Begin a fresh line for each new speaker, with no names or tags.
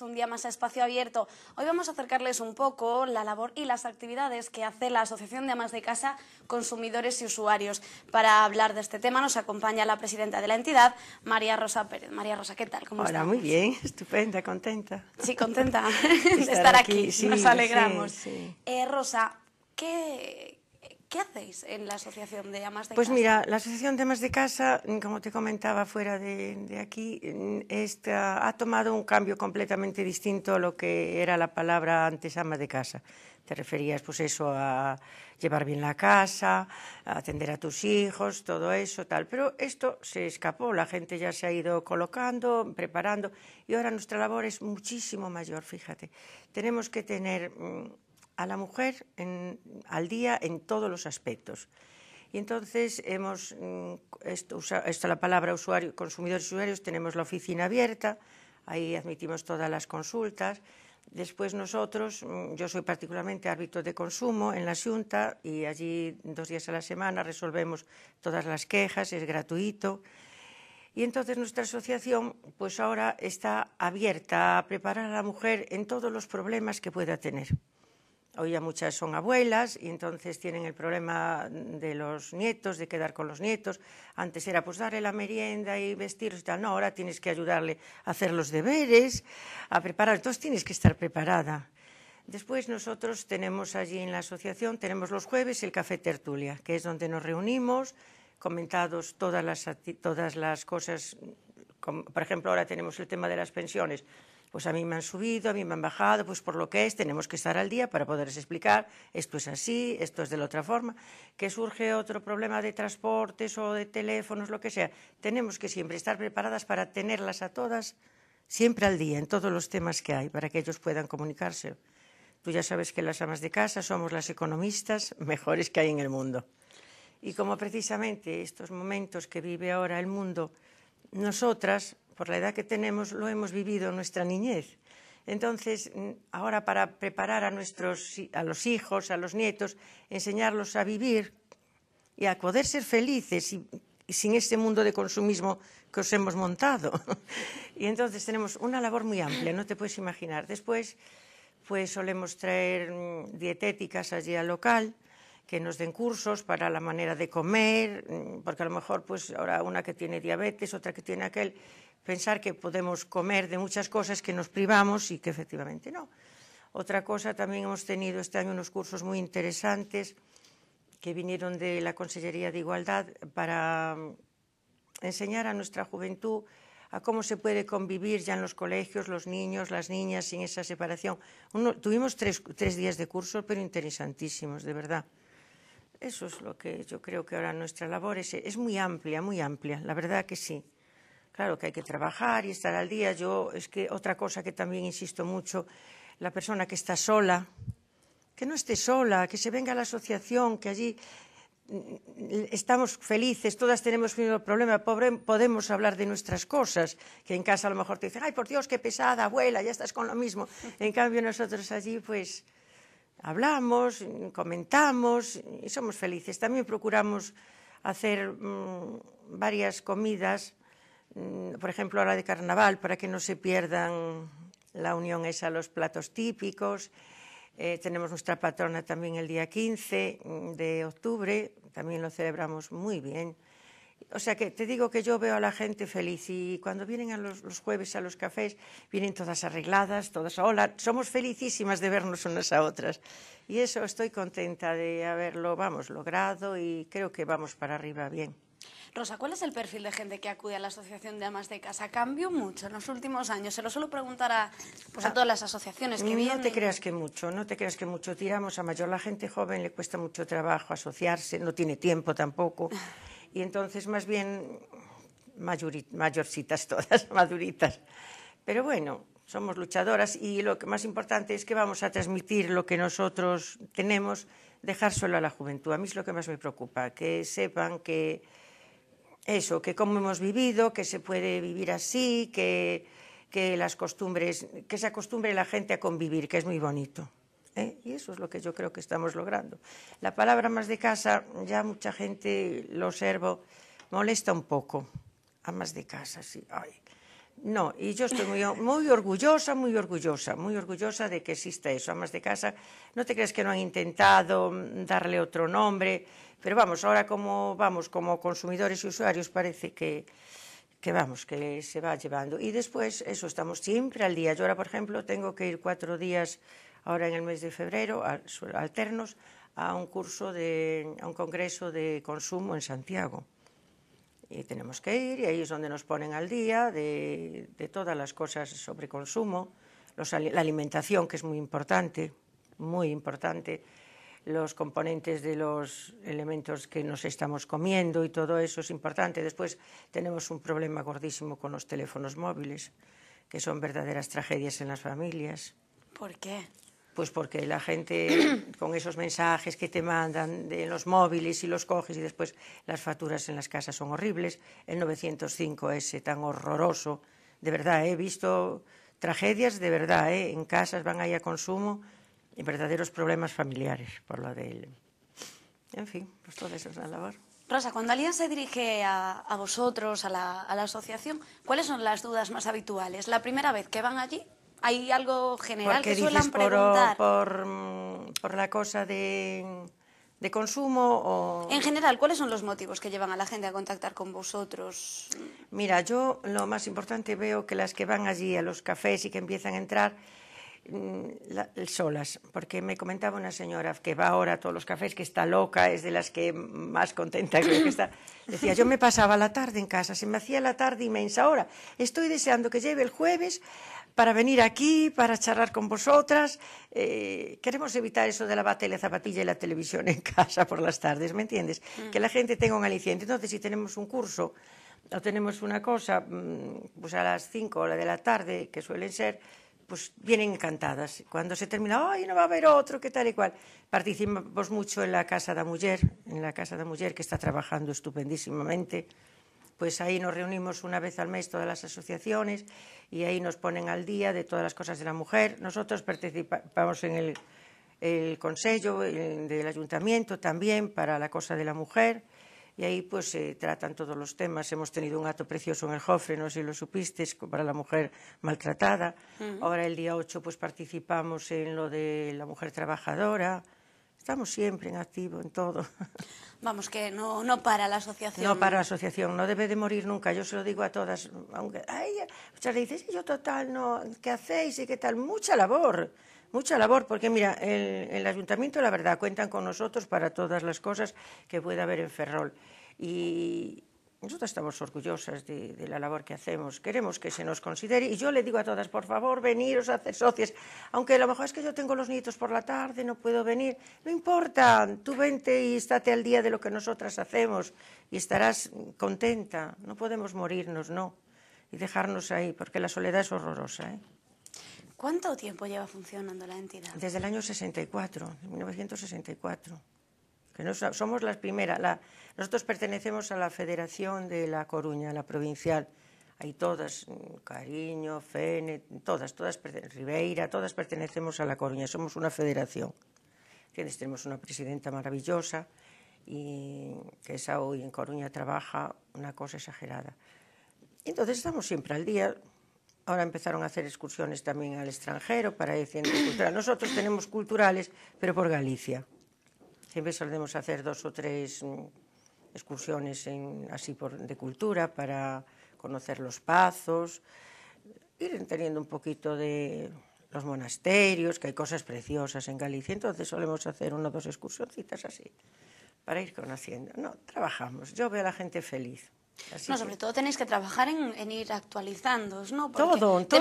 Un día más a espacio abierto. Hoy vamos a acercarles un poco la labor y las actividades que hace la Asociación de Amas de Casa, Consumidores y Usuarios. Para hablar de este tema nos acompaña la presidenta de la entidad, María Rosa Pérez. María Rosa, ¿qué tal? ¿Cómo Hola,
muy bien, estupenda, contenta.
Sí, contenta de estar, aquí. nos alegramos. Eh, Rosa, ¿qué, ¿Qué hacéis en la Asociación de Amas de pues Casa? Pues mira, la
Asociación de Amas de Casa, mm, como te comentaba fuera de, aquí, mm, ha tomado un cambio completamente distinto a lo que era la palabra antes ama de casa. Te referías, pues eso, a llevar bien la casa, a atender a tus hijos, todo eso, tal. Pero esto se escapó, la gente ya se ha ido colocando, preparando, y ahora nuestra labor es muchísimo mayor, fíjate. Tenemos que tener mm, a la mujer al día en todos los aspectos. Y entonces hemos, mm, esto, la palabra usuario, consumidores usuarios, tenemos la oficina abierta, ahí admitimos todas las consultas. Después nosotros, mm, yo soy particularmente árbitro de consumo en la Junta y allí dos días a la semana resolvemos todas las quejas, es gratuito. Y entonces nuestra asociación pues ahora está abierta a preparar a la mujer en todos los problemas que pueda tener hoy ya muchas son abuelas y entonces tienen el problema de los nietos, de quedar con los nietos. Antes era pues darle la merienda y vestirlos No, ahora tienes que ayudarle a hacer los deberes, a preparar. Entonces tienes que estar preparada. Después nosotros tenemos allí en la asociación, tenemos los jueves el café tertulia, que es donde nos reunimos, comentados todas las cosas. Por ejemplo, ahora tenemos el tema de las pensiones pues a mí me han subido, a mí me han bajado, pues por lo que es, tenemos que estar al día para poderles explicar, esto es así, esto es de la otra forma, que surge otro problema de transportes o de teléfonos, lo que sea. Tenemos que siempre estar preparadas para tenerlas a todas siempre al día en todos los temas que hay para que ellos puedan comunicarse. Tú ya sabes que las amas de casa somos las economistas mejores que hay en el mundo. Y como precisamente estos momentos que vive ahora el mundo, nosotras por la edad que tenemos, lo hemos vivido en nuestra niñez. Entonces, mm, ahora para preparar a, nuestros, a los hijos, a los nietos, enseñarlos a vivir y a poder ser felices sin este mundo de consumismo que os hemos montado. y entonces tenemos una labor muy amplia, no te puedes imaginar. Después, pues solemos traer mm, dietéticas allí al local, que nos den cursos para la manera de comer, mm, porque a lo mejor pues ahora una que tiene diabetes, otra que tiene aquel, pensar que podemos comer de muchas cosas que nos privamos y que efectivamente no. Otra cosa, también hemos tenido este año unos cursos muy interesantes que vinieron de la Consellería de Igualdad para mm, enseñar a nuestra juventud a cómo se puede convivir ya en los colegios, los niños, las niñas, sin esa separación. tuvimos tres, días de curso, pero interesantísimos, de verdad. Eso es lo que yo creo que ahora nuestra labor es, es muy amplia, muy amplia, la verdad que sí. Claro que hay que trabajar y estar al día. Yo es que otra cosa que también insisto mucho, la persona que está sola, que no esté sola, que se venga a la asociación, que allí mm, estamos felices, todas tenemos el problema, podemos hablar de nuestras cosas, que en casa a lo mejor te dicen, ay, por Dios, qué pesada, abuela, ya estás con lo mismo. En cambio, nosotros allí, pues, hablamos, comentamos y somos felices. También procuramos hacer mm, varias comidas Mm, por ejemplo, ahora de carnaval, para que no se pierdan la unión es a los platos típicos. Eh, tenemos nuestra patrona también el día 15 mm, de octubre, también lo celebramos muy bien. O sea que te digo que yo veo a la gente feliz y cuando vienen a los, los jueves a los cafés, vienen todas arregladas, todas, hola, somos felicísimas de vernos unas a otras. Y eso estoy contenta de haberlo, vamos, logrado y creo que vamos para arriba bien.
Rosa, ¿cuál es el perfil de gente que acude a la Asociación de Amas de Casa? ¿Cambio mucho en los últimos años. Se lo suelo preguntar a, pues, ah, todas las asociaciones que vienen. No te creas
que mucho, no te creas que mucho. Tiramos a mayor. La gente joven le cuesta mucho trabajo asociarse, no tiene tiempo tampoco. Y entonces, más bien, mayorcitas todas, maduritas. Pero bueno, somos luchadoras y lo que más importante es que vamos a transmitir lo que nosotros tenemos, dejar solo a la juventud. A mí es lo que más me preocupa, que sepan que eso, que cómo hemos vivido, que se puede vivir así, que, que las costumbres, que se acostumbre la gente a convivir, que es muy bonito. ¿eh? Y eso es lo que yo creo que estamos logrando. La palabra más de casa, ya mucha gente lo observo, molesta un poco. a más de casa, sí. Ay, no, y yo estoy muy, orgullosa, muy orgullosa, muy orgullosa de que exista eso. Amas de casa, no te crees que no han intentado darle otro nombre, pero vamos, ahora como, vamos, como consumidores y usuarios parece que, vamos, que se va llevando. Y después, eso, estamos siempre al día. Yo ahora, por ejemplo, tengo que ir cuatro días, ahora en el mes de febrero, alternos, a un curso, de, a un congreso de consumo en Santiago y tenemos que ir y ahí es donde nos ponen al día de, todas las cosas sobre consumo, la alimentación que es muy importante, muy importante, los componentes de los elementos que nos estamos comiendo y todo eso es importante. Después tenemos un problema gordísimo con los teléfonos móviles, que son verdaderas tragedias en las familias. ¿Por qué? Pues porque la gente con esos mensajes que te mandan de los móviles y los coges y después las facturas en las casas son horribles. El 905 es tan horroroso. De verdad, he visto tragedias de verdad. ¿eh? En casas van ahí a consumo y verdaderos problemas familiares por lo él. En fin, pues todo eso es la labor.
Rosa, cuando alguien se dirige a, vosotros, a la asociación, ¿cuáles son las dudas más habituales? ¿La primera vez que van allí hay algo general que suelen preguntar.
Por, por, mm, por, la cosa de, de consumo o... En general,
¿cuáles son los motivos que llevan a la gente a contactar con vosotros?
Mira, yo lo más importante veo que las que van allí a los cafés y que empiezan a entrar mm, solas, porque me comentaba una señora que va ahora a todos los cafés, que está loca, es de las que más contenta creo que está. Decía, yo me pasaba la tarde en casa, se me hacía la tarde inmensa ahora. Estoy deseando que lleve el jueves para venir aquí, para charlar con vosotras. Eh, queremos evitar eso de la batalla la zapatilla y la televisión en casa por las tardes, ¿me entiendes? Mm. Que la gente tenga un aliciente. Entonces, si tenemos un curso o tenemos una cosa, mm, pues a las 5 de la tarde, que suelen ser, pues vienen encantadas. Cuando se termina, ¡ay, no va a haber otro! ¿Qué tal y cual? Participamos mucho en la Casa la Mujer, en la Casa la Mujer, que está trabajando estupendísimamente pues ahí nos reunimos una vez al mes todas las asociaciones y ahí nos ponen al día de todas las cosas de la mujer. Nosotros participamos en el, consejo del ayuntamiento también para la cosa de la mujer y ahí pues se tratan todos los temas. Hemos tenido un acto precioso en el Jofre, no sé si lo supiste, para la mujer maltratada. Ahora el día 8 pues participamos en lo de la mujer trabajadora estamos siempre en activo, en todo.
Vamos, que no, no para la asociación. No para la
asociación, no debe de morir nunca, yo se lo digo a todas. Aunque, ay, muchas le dices, yo total, no, ¿qué hacéis y qué tal? Mucha labor, mucha labor, porque mira, el, el ayuntamiento, la verdad, cuentan con nosotros para todas las cosas que pueda haber en Ferrol. Y, nosotros estamos orgullosas de, la labor que hacemos, queremos que se nos considere y yo le digo a todas, por favor, veniros a hacer socias, aunque a lo mejor es que yo tengo los nietos por la tarde, no puedo venir, no importa, tú vente y estate al día de lo que nosotras hacemos y estarás contenta, no podemos morirnos, no, y dejarnos ahí, porque la soledad es horrorosa. ¿eh?
¿Cuánto tiempo lleva funcionando la entidad? Desde el
año 64, 1964 somos las primeras. nosotros pertenecemos a la Federación de La Coruña, la provincial. Hay todas, mm, Cariño, Fene, todas, todas, Ribeira, todas pertenecemos a La Coruña, somos una federación. Tenemos una presidenta maravillosa y que esa hoy en Coruña trabaja una cosa exagerada. Entonces estamos siempre al día. Ahora empezaron a hacer excursiones también al extranjero para ir Nosotros tenemos culturales, pero por Galicia. Siempre solemos hacer dos o tres mm, excursiones en, así por, de cultura para conocer los pazos, ir entendiendo un poquito de los monasterios, que hay cosas preciosas en Galicia. Entonces solemos hacer una o dos excursioncitas así para ir conociendo. No, trabajamos. Yo veo a la gente feliz. no, sobre
todo tenéis que trabajar en, ir actualizándoos, ¿no? todo,
todo.